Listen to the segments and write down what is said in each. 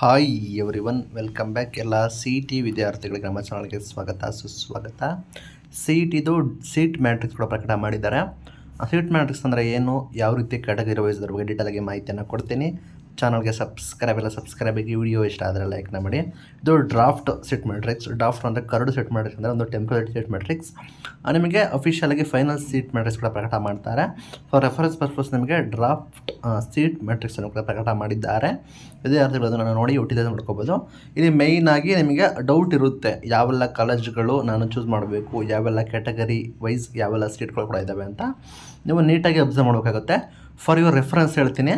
hi every welcome back ಎಲ್ಲ C T ವಿದ್ಯಾರ್ಥಿಗಳಿಗೆ ನಮ್ಮ ಚಾನಲ್ಗೆ ಸ್ವಾಗತ ಸುಸ್ವಾಗತ ಸಿ ಇ ಟಿದು ಸೀಟ್ ಮ್ಯಾಟ್ರಿಕ್ಸ್ ಕೂಡ ಪ್ರಕಟ ಮಾಡಿದ್ದಾರೆ ಆ ಸೀಟ್ ಮ್ಯಾಟ್ರಿಕ್ಸ್ ಅಂದರೆ ಏನು ಯಾವ ರೀತಿ ಕೆಟಗರಿ ವೈಸ್ ಬಗ್ಗೆ ಆಗಿ ಮಾಹಿತಿಯನ್ನು ಕೊಡ್ತೀನಿ ಚಾನಲ್ಗೆ ಸಬ್ಸ್ಕ್ರೈಬ್ ಎಲ್ಲ ಸಬ್ಸ್ಕ್ರೈಬ್ ಆಗಿ ವಿಡಿಯೋ ಇಷ್ಟ ಆದರೆ ಲೈಕ್ನ ಮಾಡಿ ಇದು ಡ್ರಾಫ್ಟ್ ಸೆಟ್ ಮ್ಯಾಟ್ರಿಕ್ಸ್ ಡ್ರಾಫ್ಟ್ ಅಂದರೆ ಕರಡು ಸೆಟ್ ಮ್ಯಾಟ್ರಿಕ್ಸ್ ಅಂದರೆ ಒಂದು ಟೆಂಪ್ರರಿ ಸೆಟ್ ಮ್ಯಾಟ್ರಿಕ್ಸ್ ನಿಮಗೆ ಅಫಿಷಿಯಲಾಗಿ ಫೈನಲ್ ಸೀಟ್ ಮ್ಯಾಟ್ರಿಕ್ಸ್ ಕೂಡ ಪ್ರಕಟ ಮಾಡ್ತಾರೆ ಫಾರ್ ರೆಫರೆನ್ಸ್ ಪರ್ಪಸ್ ನಿಮಗೆ ಡ್ರಾಫ್ಟ್ ಸೀಟ್ ಅನ್ನು ಕೂಡ ಪ್ರಕಟ ಮಾಡಿದ್ದಾರೆ ಇದೇ ಅದನ್ನು ನಾನು ನೋಡಿ ಯುಟಿಲೈಸ್ ನೋಡ್ಕೋಬೋದು ಇಲ್ಲಿ ಮೇಯ್ನ್ ಆಗಿ ನಿಮಗೆ ಡೌಟ್ ಇರುತ್ತೆ ಯಾವೆಲ್ಲ ಕಾಲೇಜ್ಗಳು ನಾನು ಚೂಸ್ ಮಾಡಬೇಕು ಯಾವೆಲ್ಲ ಕ್ಯಾಟಗರಿ ವೈಸ್ ಯಾವೆಲ್ಲ ಸೀಟ್ಗಳು ಕೂಡ ಇದ್ದಾವೆ ಅಂತ ನೀವು ನೀಟಾಗಿ ಅಬ್ಸರ್ವ್ ಮಾಡಬೇಕಾಗುತ್ತೆ ಫಾರ್ ಯುವರ್ ರೆಫರೆನ್ಸ್ ಹೇಳ್ತೀನಿ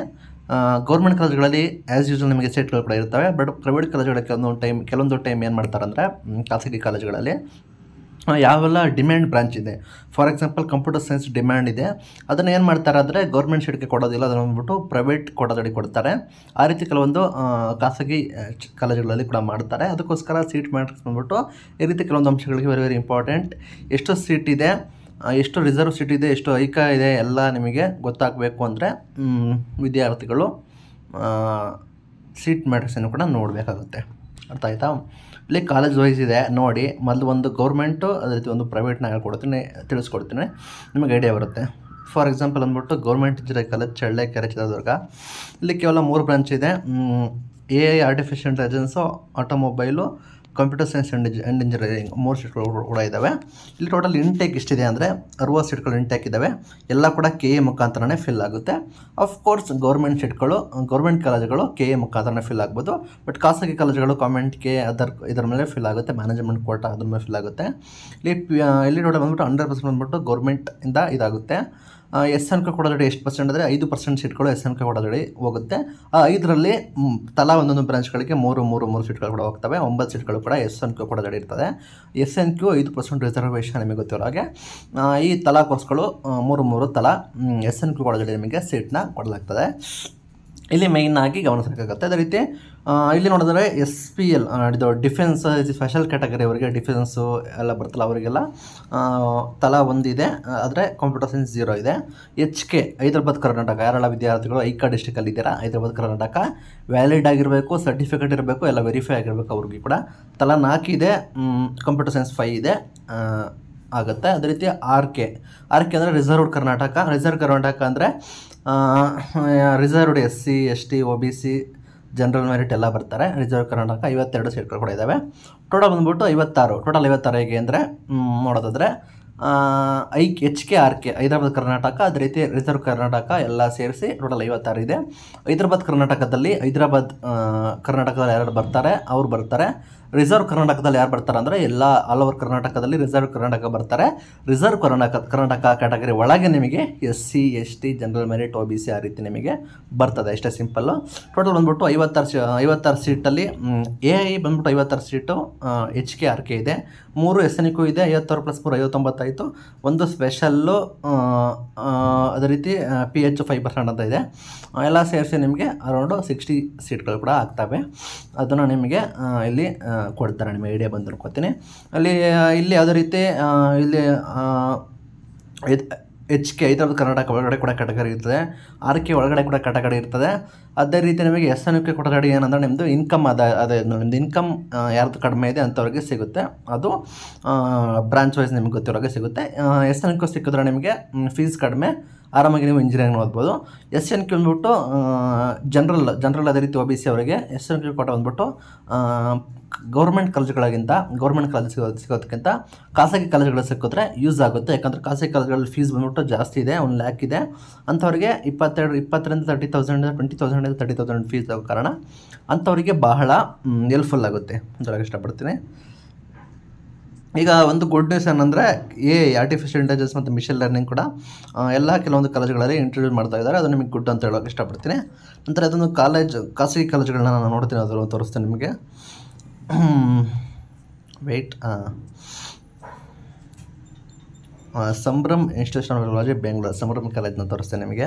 ಗೌರ್ಮೆಂಟ್ ಕಾಲೇಜ್ಗಳಲ್ಲಿ ಆ್ಯಸ್ ಯೂಸ್ ನಿಮಗೆ ಸೀಟ್ಗಳು ಕೂಡ ಇರ್ತವೆ ಬಟ್ ಪ್ರೈವೇಟ್ ಕಾಲೇಜ್ಗಳ ಕೆಲವೊಂದು ಟೈಮ್ ಕೆಲವೊಂದು ಟೈಮ್ ಏನು ಅಂದರೆ ಖಾಸಗಿ ಕಾಲೇಜ್ಗಳಲ್ಲಿ ಯಾವೆಲ್ಲ ಡಿಮ್ಯಾಂಡ್ ಬ್ರಾಂಚ್ ಇದೆ for example computer science demand ಇದೆ ಅದನ್ನು ಏನು ಮಾಡ್ತಾರೆ ಅಂದರೆ ಗೌರ್ಮೆಂಟ್ ಸೀಟ್ಗೆ ಕೊಡೋದಿಲ್ಲ ಅದನ್ನು ಬಂದ್ಬಿಟ್ಟು ಪ್ರೈವೇಟ್ ಕೊಡೋದಡಿ ಕೊಡ್ತಾರೆ ಆ ರೀತಿ ಕೆಲವೊಂದು ಖಾಸಗಿ ಕಾಲೇಜುಗಳಲ್ಲಿ ಕೂಡ ಮಾಡ್ತಾರೆ ಅದಕ್ಕೋಸ್ಕರ ಸೀಟ್ ಮ್ಯಾಟ್ರಿಕ್ಸ್ ಬಂದ್ಬಿಟ್ಟು ಈ ರೀತಿ ಕೆಲವೊಂದು ಅಂಶಗಳಿಗೆ ವೆರಿ ವೆರಿ ಇಂಪಾರ್ಟೆಂಟ್ ಎಷ್ಟು ಸೀಟ್ ಇದೆ ಎಷ್ಟು ರಿಸರ್ವ್ ಸೀಟ್ ಇದೆ ಎಷ್ಟು ಐಕ ಇದೆ ಎಲ್ಲ ನಿಮಗೆ ಗೊತ್ತಾಗಬೇಕು ಅಂದರೆ ವಿದ್ಯಾರ್ಥಿಗಳು ಸೀಟ್ ಮೆಟ್ರಿಕ್ಸನ್ನು ಕೂಡ ನೋಡಬೇಕಾಗುತ್ತೆ ಅರ್ಥ ಆಯಿತಾ ಇಲ್ಲಿ ಕಾಲೇಜ್ ವೈಸ್ ಇದೆ ನೋಡಿ ಮೊದಲು ಒಂದು ಗೌರ್ಮೆಂಟು ಅದೇ ರೀತಿ ಒಂದು ಪ್ರೈವೇಟ್ನ ಹೇಳ್ಕೊಡ್ತೀನಿ ತಿಳಿಸ್ಕೊಡ್ತೀನಿ ನಿಮಗೆ ಐಡಿಯಾ ಬರುತ್ತೆ ಫಾರ್ ಎಕ್ಸಾಂಪಲ್ ಅಂದ್ಬಿಟ್ಟು government engineering college Challakere Chitradurga ಇಲ್ಲಿ ಕೇವಲ ಮೂರು ಬ್ರಾಂಚ್ ಇದೆ A I artificial intelligence automobile computer science and and engineering ಮೂರು ಸೀಟ್ಗಳು ಕೂಡ ಇದ್ದಾವೆ ಇಲ್ಲಿ ಟೋಟಲ್ ಇಂಟೇಕ್ ಇಷ್ಟಿದೆ ಅಂದರೆ ಅರುವತ್ತು ಸೀಟ್ಗಳು ಇಂಟೇಕ್ ಇದ್ದಾವೆ ಎಲ್ಲ ಕೂಡ ಕೆ ಎ ಮುಖಾಂತರನೇ ಫಿಲ್ ಆಗುತ್ತೆ ಅಫ್ಕೋರ್ಸ್ ಗೌರ್ಮೆಂಟ್ ಸೀಟ್ಗಳು ಗೌರ್ಮೆಂಟ್ ಕಾಲೇಜುಗಳು ಕೆ ಎ ಮುಖಾಂತರನೇ ಫಿಲ್ ಆಗ್ಬೋದು ಬಟ್ ಖಾಸಗಿ ಕಾಲೇಜುಗಳು ಕಾಮೆಂಟ್ ಕೆ ಅದರ್ ಇದರ ಮೇಲೆ ಫಿಲ್ ಆಗುತ್ತೆ ಮ್ಯಾನೇಜ್ಮೆಂಟ್ ಕೋಟ ಅದ್ರ ಮೇಲೆ ಫಿಲ್ ಆಗುತ್ತೆ ಇಲ್ಲಿ ಇಲ್ಲಿ ಟೋಟಲ್ ಬಂದ್ಬಿಟ್ಟು ಹಂಡ್ರೆಡ್ ಪರ್ಸೆಂಟ್ ಬಂದ್ಬಿಟ್ಟು ಗೌರ್ಮೆಂಟಿಂದ ಇದಾಗುತ್ತೆ ಎಸ್ ಅನ್ಕ ಕೊಡೋದಡಿ ಎಷ್ಟು ಪರ್ಸೆಂಟ್ ಅಂದರೆ ಐದು ಪರ್ಸೆಂಟ್ ಸೀಟ್ಗಳು ಎಸ್ ಅನ್ಕ ಕೊಡೋದಡಿ ಹೋಗುತ್ತೆ ಆ ಐದರಲ್ಲಿ ತಲಾ ಒಂದೊಂದು ಬ್ರಾಂಚ್ಗಳಿಗೆ ಮೂರು ಮೂರು ಮೂರು ಸೀಟ್ಗಳು ಕೂಡ ಹೋಗ್ತವೆ ಒಂಬತ್ತು ಸೀಟ್ಗಳು ಕೂಡ ಎಸ್ ಅನ್ಕ ಕೊಡೋದಡಿ ಇರ್ತದೆ ಎಸ್ ಎನ್ ಕ್ಯೂ ಐದು ಪರ್ಸೆಂಟ್ ರಿಸರ್ವೇಷನ್ ನಿಮಗೆ ಗೊತ್ತಿರೋ ಹಾಗೆ ಈ ತಲಾ ಕೋರ್ಸ್ಗಳು ಮೂರು ಮೂರು ತಲಾ ಎಸ್ ಎನ್ ಕ್ಯೂ ಕೊಡೋದಡಿ ನಿಮಗೆ ಸೀಟ್ನ ಕೊಡಲಾಗ್ತದೆ ಇಲ್ಲಿ ಮೇಯ್ನಾಗಿ ಗಮನಿಸಬೇಕಾಗುತ್ತೆ ಅದೇ ರೀತಿ ಇಲ್ಲಿ ನೋಡಿದ್ರೆ ಎಸ್ ಪಿ ಎಲ್ ಇದು ಡಿಫೆನ್ಸ್ ಸ್ಪೆಷಲ್ ಕ್ಯಾಟಗರಿ ಅವರಿಗೆ ಡಿಫೆನ್ಸು ಎಲ್ಲ ಬರ್ತಲ್ಲ ಅವರಿಗೆಲ್ಲ ತಲಾ ಒಂದಿದೆ ಆದರೆ ಕಂಪ್ಯೂಟರ್ ಸೈನ್ಸ್ ಜೀರೋ ಇದೆ ಎಚ್ ಕೆ ಹೈದ್ರಾಬಾದ್ ಕರ್ನಾಟಕ ಯಾರೆಲ್ಲ ವಿದ್ಯಾರ್ಥಿಗಳು ಐಕಾ ಡಿಸ್ಟಿಕಲ್ಲಿ ಇದ್ದೀರಾ ಹೈದರಾಬಾದ್ ಕರ್ನಾಟಕ ವ್ಯಾಲಿಡ್ ಆಗಿರಬೇಕು ಸರ್ಟಿಫಿಕೇಟ್ ಇರಬೇಕು ಎಲ್ಲ ವೆರಿಫೈ ಆಗಿರಬೇಕು ಅವ್ರಿಗೆ ಕೂಡ ತಲಾ ನಾಲ್ಕಿದೆ ಕಂಪ್ಯೂಟರ್ ಸೈನ್ಸ್ ಫೈ ಇದೆ ಆಗುತ್ತೆ ಅದೇ ರೀತಿ ಆರ್ ಕೆ ಆರ್ ಕೆ ಅಂದರೆ ರಿಸರ್ವ್ಡ್ ಕರ್ನಾಟಕ ರಿಸರ್ವ್ ಕರ್ನಾಟಕ ಅಂದರೆ reserved S C S T O B C general merit ಎಲ್ಲ ಬರ್ತಾರೆ ರಿಸರ್ವ್ ಕರ್ನಾಟಕ ಐವತ್ತೆರಡು ಸೀಟ್ಗಳು ಕೂಡ ಇದ್ದಾವೆ ಟೋಟಲ್ ಬಂದ್ಬಿಟ್ಟು ಐವತ್ತಾರು ಟೋಟಲ್ ಐವತ್ತಾರು ಹೇಗೆ ಅಂದರೆ ನೋಡೋದಾದರೆ I H K R K Hyderabad Karnataka ಅದೇ ರೀತಿ ರಿಸರ್ವ್ ಕರ್ನಾಟಕ ಎಲ್ಲ ಸೇರಿಸಿ ಟೋಟಲ್ ಐವತ್ತಾರು ಇದೆ ಹೈದರಾಬಾದ್ ಕರ್ನಾಟಕದಲ್ಲಿ ಹೈದರಾಬಾದ್ ಕರ್ನಾಟಕದಲ್ಲಿ ಯಾರು ಬರ್ತಾರೆ ಅವರು ಬರ್ತಾರೆ ರಿಸರ್ವ್ ಕರ್ನಾಟಕದಲ್ಲಿ ಯಾರು ಬರ್ತಾರೆ ಅಂದರೆ ಎಲ್ಲ ಆಲ್ ಓವರ್ ಕರ್ನಾಟಕದಲ್ಲಿ ರಿಸರ್ವ್ ಕರ್ನಾಟಕ ಬರ್ತಾರೆ ರಿಸರ್ವ್ ಕರ್ನಾಟಕ ಕರ್ನಾಟಕ ಕ್ಯಾಟಗರಿ ಒಳಗೆ ನಿಮಗೆ S C S T general merit O B C ಆ ರೀತಿ ನಿಮಗೆ ಬರ್ತದೆ ಅಷ್ಟೇ ಸಿಂಪಲ್ಲು ಟೋಟಲ್ ಬಂದ್ಬಿಟ್ಟು ಐವತ್ತಾರು ಸಿ ಐವತ್ತಾರು ಸೀಟಲ್ಲಿ ಎ ಐ ಬಂದ್ಬಿಟ್ಟು ಐವತ್ತಾರು seat H K R K ಇದೆ ಮೂರು ಎಸ್ ಎನ್ ಇದೆ ಐವತ್ತಾರು ಪ್ಲಸ್ ಮೂರು ಐವತ್ತೊಂಬತ್ತೈದು ಆಯಿತು ಒಂದು ಸ್ಪೆಷಲ್ಲು ಅದೇ ರೀತಿ ಪಿ ಎಚ್ ಫೈವ್ ಪರ್ಸೆಂಟ್ ಅಂತ ಇದೆ ಎಲ್ಲ ಸೇರಿಸಿ ನಿಮಗೆ ಅರೌಂಡು ಸಿಕ್ಸ್ಟಿ ಸೀಟ್ಗಳು ಕೂಡ ಆಗ್ತವೆ ಅದನ್ನು ನಿಮಗೆ ಇಲ್ಲಿ ಕೊಡ್ತಾರೆ ನಿಮಗೆ ಐಡಿಯಾ ಬಂದು ಅಲ್ಲಿ ಇಲ್ಲಿ ಯಾವುದೇ ರೀತಿ ಇಲ್ಲಿ ಎಚ್ ಕೆ ಐದರದ್ದು ಕರ್ನಾಟಕ ಒಳಗಡೆ ಕೂಡ ಕ್ಯಾಟಗರಿ ಇರ್ತದೆ ಆರ್ ಕೆ ಒಳಗಡೆ ಕೂಡ ಕ್ಯಾಟಗರಿ ಇರ್ತದೆ ಅದೇ ರೀತಿ ನಿಮಗೆ ಎಸ್ ಎನ್ ಕೆ ಕೊಠಗಡೆ ಏನಂದರೆ ನಿಮ್ಮದು ಇನ್ಕಮ್ ಅದ ಅದೇ ನಿಮ್ಮದು ಇನ್ಕಮ್ ಯಾರ್ದು ಕಡಿಮೆ ಇದೆ ಅಂಥವ್ರಿಗೆ ಸಿಗುತ್ತೆ ಅದು ಬ್ರಾಂಚ್ ವೈಸ್ ನಿಮಗೆ ಗೊತ್ತಿರೋಗೆ ಸಿಗುತ್ತೆ ಎಸ್ ಎನ್ ಕ್ಯೂ ಸಿಕ್ಕಿದ್ರೆ ನಿಮಗೆ ಫೀಸ್ ಕಡಿಮೆ ಆರಾಮಾಗಿ ನೀವು ಇಂಜಿನಿಯರಿಂಗ್ ಓದ್ಬೋದು ಎಸ್ ಎನ್ ಕ್ಯೂ ಅಂದ್ಬಿಟ್ಟು ಜನರಲ್ ಜನರಲ್ ಅದೇ ರೀತಿ ಒ ಬಿ ಸಿ ಅವರಿಗೆ ಎಸ್ ಎನ್ ಕ್ಯೂ ಕೊಟ್ಟ ಬಂದ್ಬಿಟ್ಟು ಗೌರ್ಮೆಂಟ್ ಕಾಲೇಜುಗಳಿಗಿಂತ ಗೌರ್ಮೆಂಟ್ ಕಾಲೇಜ್ ಸಿಗೋದಕ್ಕಿಂತ ಖಾಸಗಿ ಕಾಲೇಜುಗಳು ಸಿಕ್ಕಿದ್ರೆ ಯೂಸ್ ಆಗುತ್ತೆ ಯಾಕಂದರೆ ಖಾಸಗಿ ಕಾಲೇಜುಗಳಲ್ಲಿ ಫೀಸ್ ಬಂದ್ಬಿಟ್ಟು ಜಾಸ್ತಿ ಇದೆ ಒಂದು ಲ್ಯಾಕ್ ಇದೆ ಅಂಥವ್ರಿಗೆ ಇಪ್ಪತ್ತೆರಡು ಇಪ್ಪತ್ತರಿಂದ ತರ್ಟಿ ತೌಸಂಡ್ ಟ್ವೆಂಟಿ ತೌಸಂಡಿಂದ ತರ್ಟಿ ತೌಸಂಡ್ ಫೀಸ್ ಆಗೋ ಕಾರಣ ಅಂಥವ್ರಿಗೆ ಬಹಳ ಹೆಲ್ಪ್ಫುಲ್ ಆಗುತ್ತೆ ಅಂತ ಇಷ್ಟಪಡ್ತೀನಿ ಈಗ ಒಂದು ಗುಡ್ ನ್ಯೂಸ್ ಏನಂದರೆ ಎ ಆರ್ಟಿಫಿಷಿಯಲ್ ಇಂಟೆಲಿಜೆನ್ಸ್ ಮತ್ತು ಮಿಷನ್ ಲರ್ನಿಂಗ್ ಕೂಡ ಎಲ್ಲ ಕೆಲವೊಂದು ಕಾಲೇಜುಗಳಲ್ಲಿ ಇಂಟ್ರೊಡ್ಯೂಸ್ ಮಾಡ್ತಾ ಇದ್ದಾರೆ ಅದು ನಿಮಗೆ ಗುಡ್ ಅಂತ ಹೇಳೋಕೆ ಇಷ್ಟಪಡ್ತೀನಿ ನಂತರ ಅದೊಂದು ಕಾಲೇಜ್ ಖಾಸಗಿ ಕಾಲೇಜುಗಳನ್ನ ನಾನು ನೋಡ್ತೀನಿ ಅದರ ತೋರಿಸ್ತೀನಿ ನಿಮಗೆ wait Sambhram institution of technology Bengaluru Sambhram ಕಾಲೇಜ್ನ ತೋರಿಸ್ತೇನೆ ನಿಮಗೆ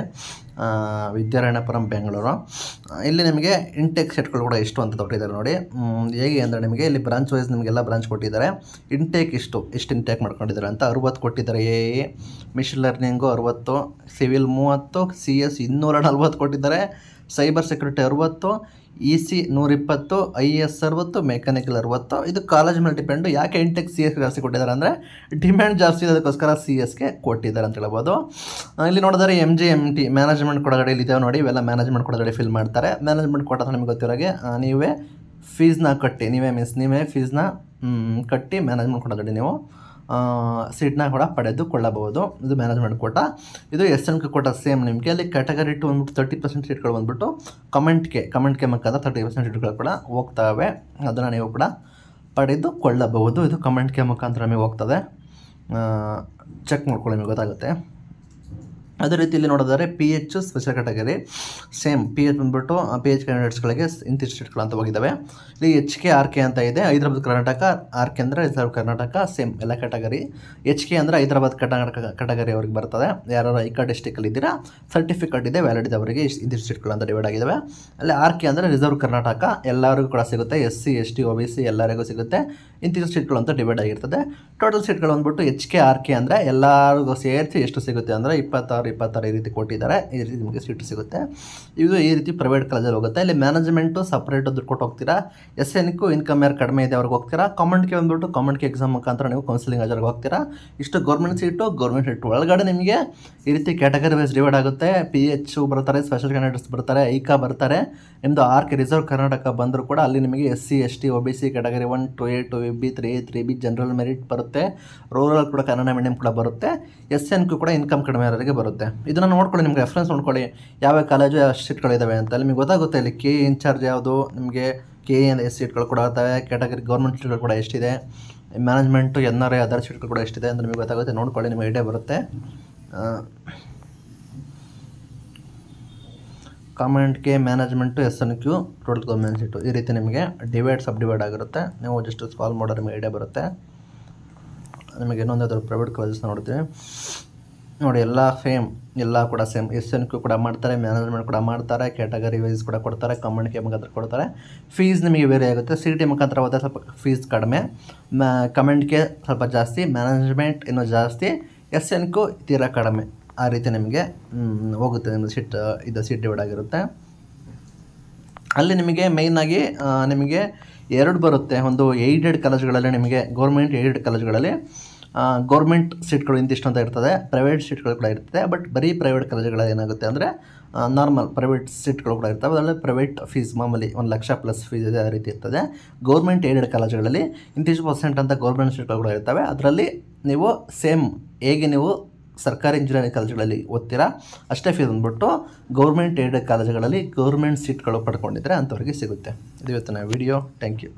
ವಿದ್ಯಾರಾಯಣಪುರಂ ಬೆಂಗಳೂರು ಇಲ್ಲಿ ನಿಮಗೆ ಇಂಟೆಕ್ ಸೆಟ್ಗಳು ಕೂಡ ಇಷ್ಟು ಅಂತ ತೊಟ್ಟಿದ್ದಾರೆ ನೋಡಿ ಹೇಗೆ ಅಂದರೆ ನಿಮಗೆ ಇಲ್ಲಿ ಬ್ರಾಂಚ್ ವೈಸ್ ನಿಮಗೆಲ್ಲ ಬ್ರಾಂಚ್ ಕೊಟ್ಟಿದ್ದಾರೆ ಇಂಟೇಕ್ ಇಷ್ಟು ಇಷ್ಟು ಇಂಟೇಕ್ ಮಾಡ್ಕೊಂಡಿದ್ದಾರೆ ಅಂತ ಅರುವತ್ತು ಕೊಟ್ಟಿದ್ದಾರೆ ಎ ಎ ಮಿಷಿನ್ ಲರ್ನಿಂಗು ಅರುವತ್ತು ಸಿವಿಲ್ ಮೂವತ್ತು ಸಿ ಎಸ್ ಇನ್ನೂರ ನಲ್ವತ್ತು ಕೊಟ್ಟಿದ್ದಾರೆ ಸೈಬರ್ ಸೆಕ್ಯೂರಿಟಿ ಅರುವತ್ತು ಇ ಸಿ ನೂರಿಪ್ಪತ್ತು ಐ ಎಸ್ ಅರವತ್ತು ಮೆಕ್ಯಾನಿಕಲ್ ಅರವತ್ತು ಇದು ಕಾಲೇಜ್ ಮೇಲೆ ಡಿಪೆಂಡು ಯಾಕೆ ಎಂಟೆಕ್ ಸಿ ಎಸ್ ಜಾಸ್ತಿ ಕೊಟ್ಟಿದ್ದಾರೆ ಅಂದರೆ ಡಿಮ್ಯಾಂಡ್ ಜಾಸ್ತಿ ಅದಕ್ಕೋಸ್ಕರ ಸಿ ಎಸ್ಗೆ ಕೊಟ್ಟಿದ್ದಾರೆ ಅಂತ ಹೇಳ್ಬೋದು ಇಲ್ಲಿ ನೋಡಿದ್ರೆ M G M T management ಕೊಡಗಡೆಯಲ್ಲಿ ಇದ್ದಾವೆ ನೋಡಿ ಇವೆಲ್ಲ ಮ್ಯಾನೇಜ್ಮೆಂಟ್ ಕೊಡಗಡೆ ಫಿಲ್ ಮಾಡ್ತಾರೆ ಮ್ಯಾನೇಜ್ಮೆಂಟ್ ಕೊಡೋದು ನಿಮಗೆ ಗೊತ್ತಿರೋಗೆ ನೀವೇ ಫೀಸ್ನ ಕಟ್ಟಿ ನೀವೇ ಮೀನ್ಸ್ ನೀವೇ ಫೀಸ್ನ ಕಟ್ಟಿ ಮ್ಯಾನೇಜ್ಮೆಂಟ್ ಕೊಡಗಡೆ ನೀವು ಸೀಟ್ನ ಕೂಡ ಪಡೆದುಕೊಳ್ಳಬಹುದು ಇದು ಮ್ಯಾನೇಜ್ಮೆಂಟ್ ಕೋಟ ಇದು S N K quota same ನಿಮಗೆ ಅಲ್ಲಿ ಕ್ಯಾಟಗರಿ ಟು ಬಂದ್ಬಿಟ್ಟು ತರ್ಟಿ ಪರ್ಸೆಂಟ್ ಸೀಟ್ಗಳು ಬಂದುಬಿಟ್ಟು ಕಮೆಂಟ್ಗೆ ಕಮೆಂಟ್ಗೆ ಮಕ್ಕದ ತರ್ಟಿ ಪರ್ಸೆಂಟ್ ಸೀಟ್ಗಳು ಕೂಡ ಹೋಗ್ತವೆ ಅದನ್ನು ನೀವು ಕೂಡ ಪಡೆದುಕೊಳ್ಳಬಹುದು ಇದು ಕಮೆಂಟ್ಗೆ ಮುಖಾಂತರ ನಮಗೆ ಹೋಗ್ತದೆ ಚೆಕ್ ಮಾಡ್ಕೊಳ್ಳಿ ನಿಮಗೆ ಗೊತ್ತಾಗುತ್ತೆ ಅದೇ ರೀತಿ ಇಲ್ಲಿ ನೋಡೋದಾದ್ರೆ P H special category same P H ಬಂದುಬಿಟ್ಟು ಪಿ ಎಚ್ ಕ್ಯಾಂಡಿಡೇಟ್ಸ್ಗಳಿಗೆ ಇಂತಿ ಅಂತ ಹೋಗಿದ್ದಾವೆ ಇಲ್ಲಿ ಎಚ್ ಕೆ ಆರ್ ಕೆ ಅಂತ ಇದೆ ಹೈದರಾಬಾದ್ ಕರ್ನಾಟಕ ಆರ್ ಕೆ ಅಂದರೆ ರಿಸರ್ವ್ ಕರ್ನಾಟಕ ಸೇಮ್ ಎಲ್ಲ ಕ್ಯಾಟಗರಿ ಎಚ್ ಕೆ ಅಂದರೆ ಹೈದರಾಬಾದ್ ಕರ್ನಾಟಕ ಕ್ಯಾಟಗರಿ ಅವ್ರಿಗೆ ಬರ್ತದೆ ಯಾರು ಐಕ ಡಿಸ್ಟಿಕಲ್ಲಿ ಇದ್ದೀರಾ ಸರ್ಟಿಫಿಕೇಟ್ ಇದೆ ವ್ಯಾಲಿಡ್ ಇದೆ ಅವರಿಗೆ ಇಂತಿ ಸೀಟ್ಗಳು ಅಂತ ಡಿವೈಡ್ ಆಗಿದ್ದಾವೆ ಅಲ್ಲಿ ಆರ್ ಕೆ ಅಂದರೆ ರಿಸರ್ವ್ ಕರ್ನಾಟಕ ಎಲ್ಲರಿಗೂ ಕೂಡ ಸಿಗುತ್ತೆ S C S T O B C ಎಲ್ಲರಿಗೂ ಸಿಗುತ್ತೆ ಇಂತಿಷ್ಟು ಸೀಟ್ಗಳು ಅಂತ ಡಿವೈಡ್ ಆಗಿರ್ತದೆ ಟೋಟಲ್ ಸೀಟ್ಗಳು ಬಂದ್ಬಿಟ್ಟು ಎಚ್ ಕೆ ಆರ್ ಕೆ ಅಂದರೆ ಎಲ್ಲರಿಗೂ ಸೇರಿಸಿ ಎಷ್ಟು ಸಿಗುತ್ತೆ ಅಂದರೆ ಇಪ್ಪತ್ತಾರು ಇಪ್ಪತ್ತಾರು ಈ ರೀತಿ ಕೊಟ್ಟಿದ್ದಾರೆ ಈ ರೀತಿ ನಿಮಗೆ ಸೀಟ್ ಸಿಗುತ್ತೆ ಇದು ಈ ರೀತಿ ಪ್ರೈವೇಟ್ ಕಾಲೇಜಲ್ಲಿ ಹೋಗುತ್ತೆ ಇಲ್ಲಿ ಮ್ಯಾನೇಜ್ಮೆಂಟು ಸಪ್ರೇಟ್ ದುಡ್ಡು ಕೊಟ್ಟು ಹೋಗ್ತೀರಾ ಎಸ್ ಎನ್ಕು ಇನ್ಕಮ್ ಯಾರು ಕಡಿಮೆ ಇದೆ ಅವ್ರಿಗೆ ಹೋಗ್ತೀರಾ ಕಾಮನ್ಗೆ ಬಂದುಬಿಟ್ಟು ಕಾಮನ್ಗೆ ಎಕ್ಸಾಮ್ ಮುಖಾಂತರ ನೀವು ಕೌನ್ಸಿಲಿಂಗ್ ಆಜರ್ಗೆ ಹೋಗ್ತೀರಾ ಇಷ್ಟು ಗೌರ್ಮೆಂಟ್ ಸೀಟು ಗೌರ್ಮೆಂಟ್ ಸೀಟ್ ಒಳಗಡೆ ನಿಮಗೆ ಈ ರೀತಿ ಕ್ಯಾಟಗರಿ ವೈಸ್ ಡಿವೈಡ್ ಆಗುತ್ತೆ ಪಿ ಎಚ್ ಬರ್ತಾರೆ ಸ್ಪೆಷಲ್ ಕ್ಯಾಂಡಿಡೇಟ್ಸ್ ಬರ್ತಾರೆ ಐಕಾ e ಬರ್ತಾರೆ ನಿಮ್ಮದು ಆರ್ ಕೆ ರಿಸರ್ವ್ ಕರ್ನಾಟಕ ಬಂದರೂ ಕೂಡ ಅಲ್ಲಿ ನಿಮಗೆ S C S T O B C category one two A two A B three A three B general merit ಬರುತ್ತೆ ರೂರಲ್ ಕೂಡ ಕನ್ನಡ ಮೀಡಿಯಂ ಕೂಡ ಬರುತ್ತೆ ಎಸ್ ಎನ್ ಕೂಡ ಇನ್ಕಮ್ ಕಡಿಮೆ ಇರೋರಿಗೆ ಬರುತ್ತೆ ಇದನ್ನ ಇದನ್ನು ನೋಡ್ಕೊಳ್ಳಿ ನಿಮ್ಗೆ ರೆಫರೆನ್ಸ್ ನೋಡ್ಕೊಳ್ಳಿ ಯಾವ ಕಾಲೇಜು ಯಾವ ಸೀಟ್ಗಳಿದ್ದಾವೆ ಅಂತ ನಿಮಗೆ ಗೊತ್ತಾಗುತ್ತೆ ಇಲ್ಲಿ ಕೆ ಇನ್ಚಾರ್ಜ್ ಯಾವುದು ನಿಮಗೆ ಕೆ ಎ ಎಸ್ ಸೀಟ್ಗಳು ಕೂಡ ಇರ್ತವೆ ಕ್ಯಾಟಗರಿ ಗೌರ್ಮೆಂಟ್ ಸೀಟ್ಗಳು ಕೂಡ ಎಷ್ಟಿದೆ management N R I other ಸೀಟ್ಗಳು ಕೂಡ ಎಷ್ಟಿದೆ ಅಂತ ನಿಮಗೆ ಗೊತ್ತಾಗುತ್ತೆ ನೋಡ್ಕೊಳ್ಳಿ ನಿಮಗೆ ಐಡಿಯಾ ಬರುತ್ತೆ K management S N Q total government seat ಈ ರೀತಿ ನಿಮಗೆ ಡಿವೈಡ್ ಸಬ್ ಡಿವೈಡ್ ಆಗಿರುತ್ತೆ ನೀವು ಜಸ್ಟ್ ಕಾಲ್ ಮಾಡೋ ನಿಮಗೆ ಐಡಿಯಾ ಬರುತ್ತೆ ನಿಮಗೆ ಯಾವುದಾದ್ರು ಪ್ರೈವೇಟ್ ಕಾಲೇಜಸ್ ನೋಡ್ತೀವಿ ನೋಡಿ ಎಲ್ಲ ಫೇಮ್ ಎಲ್ಲ ಕೂಡ ಸೇಮ್ ಎಸ್ ಎನ್ ಕ್ಯೂ ಕೂಡ ಮಾಡ್ತಾರೆ ಮ್ಯಾನೇಜ್ಮೆಂಟ್ ಕೂಡ ಮಾಡ್ತಾರೆ ಕ್ಯಾಟಗರಿ ವೈಸ್ ಕೂಡ ಕೊಡ್ತಾರೆ ಕಮ್ಯುನಿಟಿ ಮುಖಾಂತರ ಕೊಡ್ತಾರೆ ಫೀಸ್ ನಿಮಗೆ ಬೇರೆ ಆಗುತ್ತೆ ಸಿ ಟಿ ಮುಖಾಂತರ ಹೋದರೆ ಸ್ವಲ್ಪ ಫೀಸ್ ಕಡಿಮೆ ಮ್ಯಾ ಕಮೆಂಟ್ಗೆ ಸ್ವಲ್ಪ ಜಾಸ್ತಿ ಮ್ಯಾನೇಜ್ಮೆಂಟ್ ಇನ್ನೂ ಜಾಸ್ತಿ ಎಸ್ ಕ್ಯೂ ತೀರಾ ಕಡಿಮೆ ಆ ರೀತಿ ನಿಮಗೆ ಹೋಗುತ್ತೆ ನಿಮ್ಮದು ಸೀಟ್ ಇದು ಸೀಟ್ ಡಿವೈಡ್ ಆಗಿರುತ್ತೆ ಅಲ್ಲಿ ನಿಮಗೆ ಮೇಯ್ನಾಗಿ ನಿಮಗೆ ಎರಡು ಬರುತ್ತೆ ಒಂದು ಏಯ್ಡೆಡ್ ಕಾಲೇಜ್ಗಳಲ್ಲಿ ನಿಮಗೆ ಗೌರ್ಮೆಂಟ್ ಏಯ್ಡೆಡ್ ಕಾಲೇಜ್ಗಳಲ್ಲಿ ಗೌರ್ಮೆಂಟ್ ಸೀಟ್ಗಳು ಇಂತಿಷ್ಟು ಅಂತ ಇರ್ತದೆ ಪ್ರೈವೇಟ್ ಸೀಟ್ಗಳು ಕೂಡ ಇರ್ತದೆ ಬಟ್ ಬರೀ ಪ್ರೈವೇಟ್ ಕಾಲೇಜುಗಳು ಏನಾಗುತ್ತೆ ಅಂದರೆ ನಾರ್ಮಲ್ ಪ್ರೈವೇಟ್ ಸೀಟ್ಗಳು ಕೂಡ ಇರ್ತವೆ ಅದರಲ್ಲಿ ಪ್ರೈವೇಟ್ ಫೀಸ್ ಮಾಮೂಲಿ ಒಂದು ಲಕ್ಷ ಪ್ಲಸ್ ಫೀಸ್ ಇದೆ ಆ ರೀತಿ ಇರ್ತದೆ ಗೌರ್ಮೆಂಟ್ ಏಡೆಡ್ ಕಾಲೇಜುಗಳಲ್ಲಿ ಇಂತಿಷ್ಟು ಪರ್ಸೆಂಟ್ ಅಂತ ಗೌರ್ಮೆಂಟ್ ಸೀಟ್ಗಳು ಕೂಡ ಇರ್ತವೆ ಅದರಲ್ಲಿ ನೀವು ಸೇಮ್ ಹೇಗೆ ನೀವು ಸರ್ಕಾರಿ ಇಂಜಿನಿಯರಿಂಗ್ ಕಾಲೇಜುಗಳಲ್ಲಿ ಓದ್ತೀರಾ ಅಷ್ಟೇ ಫೀಸ್ ಅಂದ್ಬಿಟ್ಟು ಗೌರ್ಮೆಂಟ್ ಏಡೆಡ್ ಕಾಲೇಜುಗಳಲ್ಲಿ ಗೌರ್ಮೆಂಟ್ ಸೀಟ್ಗಳು ಪಡ್ಕೊಂಡಿದ್ರೆ ಅಂಥವ್ರಿಗೆ ಸಿಗುತ್ತೆ ಇದು ಇವತ್ತಿನ ವಿಡಿಯೋ ಥ್ಯಾಂಕ್ ಯು